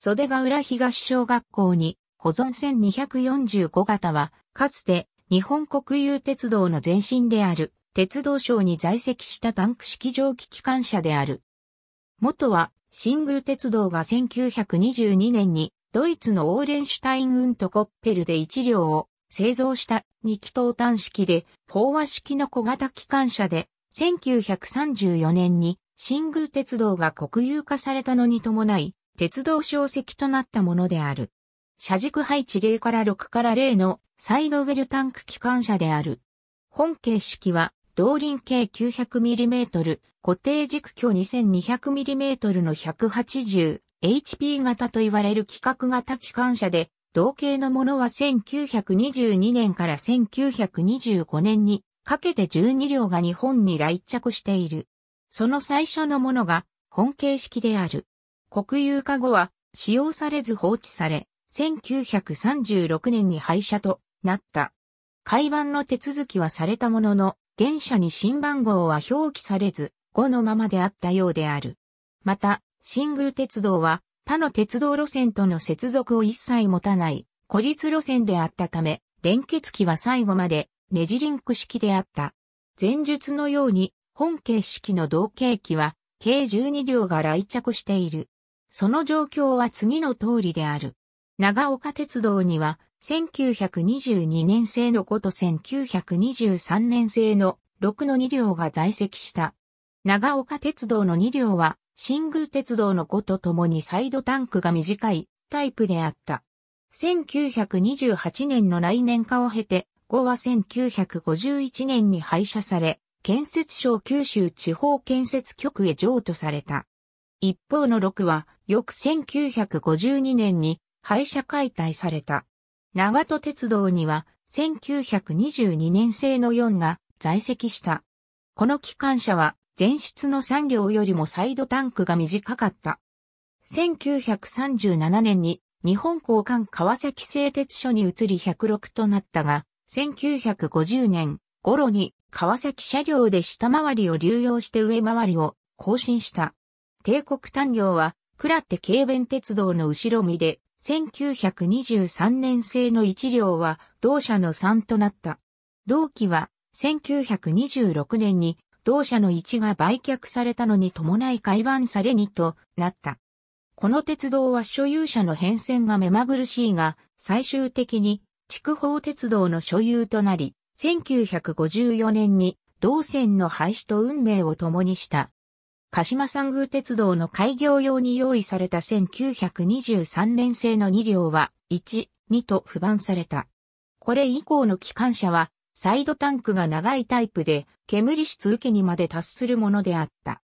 袖ヶ浦東小学校に保存線245型は、かつて日本国有鉄道の前身である鉄道省に在籍したタンク式蒸気機関車である。元は新宮鉄道が1922年にドイツのオーレンシュタインウント・コッペルで1両を製造した2気筒端式で飽和式の小型機関車で1934年に新宮鉄道が国有化されたのに伴い鉄道小石となったものである。車軸配置0から6から0のサイドウェルタンク機関車である。本形式は動輪計 900mm、固定軸距 2200mm の 180HP 型と言われる規格型機関車で、同型のものは1922年から1925年にかけて12両が日本に来着している。その最初のものが本形式である。国有化後は使用されず放置され、1936年に廃車となった。改版の手続きはされたものの、現車に新番号は表記されず、後のままであったようである。また、新宮鉄道は他の鉄道路線との接続を一切持たない孤立路線であったため、連結機は最後までネジリンク式であった。前述のように、本形式の同型機は、計12両が来着している。その状況は次の通りである。長岡鉄道には、1922年製の5と1923年製の6の2両が在籍した。長岡鉄道の2両は、新宮鉄道の5と共にサイドタンクが短いタイプであった。1928年の来年化を経て、5は1951年に廃車され、建設省九州地方建設局へ譲渡された。一方の6は、翌1952年に廃車解体された。長戸鉄道には、1922年製の4が在籍した。この機関車は、前室の3両よりもサイドタンクが短かった。1937年に日本交換川崎製鉄所に移り106となったが、1950年頃に川崎車両で下回りを流用して上回りを更新した。帝国単行は、倉手軽便鉄道の後ろ身で、1923年製の1両は同社の3となった。同期は1926年に同社の1が売却されたのに伴い改版されにとなった。この鉄道は所有者の変遷が目まぐるしいが、最終的に筑豊鉄道の所有となり、1954年に同線の廃止と運命を共にした。鹿島山宮鉄道の開業用に用意された1923年製の2両は、1、2と不番された。これ以降の機関車は、サイドタンクが長いタイプで、煙室受けにまで達するものであった。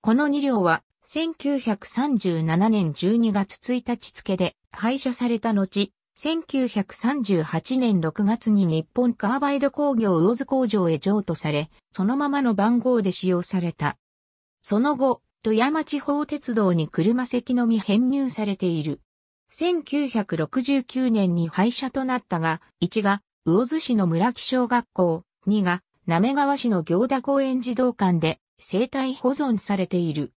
この2両は、1937年12月1日付で廃車された後、1938年6月に日本カーバイド工業魚津工場へ譲渡され、そのままの番号で使用された。その後、富山地方鉄道に車席のみ編入されている。1969年に廃車となったが、1が、魚津市の村木小学校、2が、滑川市の行田公園児童館で、生態保存されている。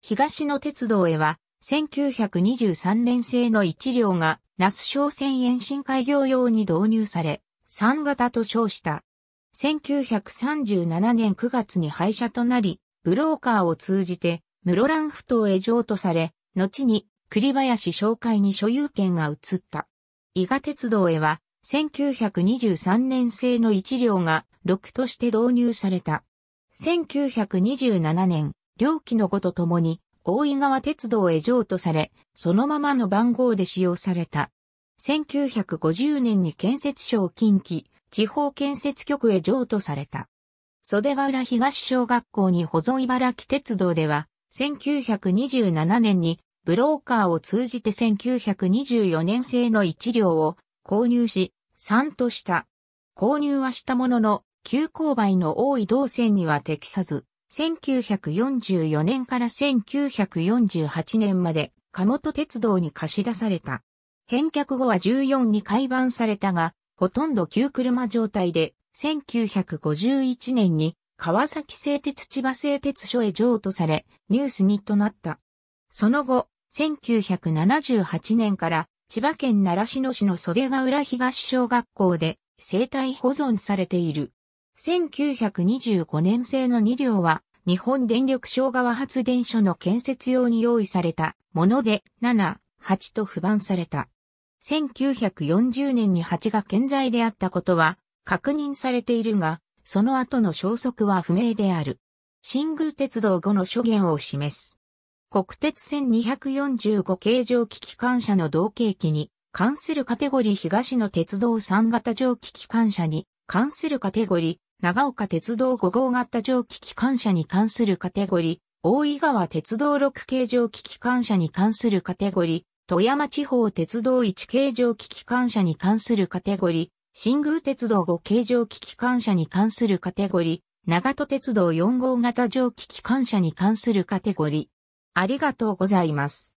東の鉄道へは、1923年製の1両が、那須商船延伸開業用に導入され、3型と称した。1937年9月に廃車となり、ブローカーを通じて、室蘭埠頭へ譲渡され、後に栗林商会に所有権が移った。伊賀鉄道へは、1923年製の1両が6として導入された。1927年、両機の後とともに、大井川鉄道へ譲渡され、そのままの番号で使用された。1950年に建設省近畿、地方建設局へ譲渡された。袖ヶ浦東小学校に保存茨城鉄道では、1927年にブローカーを通じて1924年製の1両を購入し、3とした。購入はしたものの、急勾配の多い動線には適さず、1944年から1948年まで、鴨本鉄道に貸し出された。返却後は14に改版されたが、ほとんど旧車状態で、1951年に川崎製鉄千葉製鉄所へ譲渡され、ニュースにとなった。その後、1978年から千葉県習志野市の袖ヶ浦東小学校で生態保存されている。1925年製の2両は日本電力小川発電所の建設用に用意されたもので7、8と不番された。1940年に8が健在であったことは確認されているが、その後の消息は不明である。新宮鉄道後の諸言を示す。国鉄線245形状機機関車の同型機に関するカテゴリー東の鉄道3型蒸気機関車に関するカテゴリー長岡鉄道5号型蒸気機関車に関するカテゴリー大井川鉄道6形状機機関車に関するカテゴリー富山地方鉄道1形状機機関車に関するカテゴリー新宮鉄道5形蒸気機関車に関するカテゴリー、長戸鉄道4号型蒸気機関車に関するカテゴリー。ありがとうございます。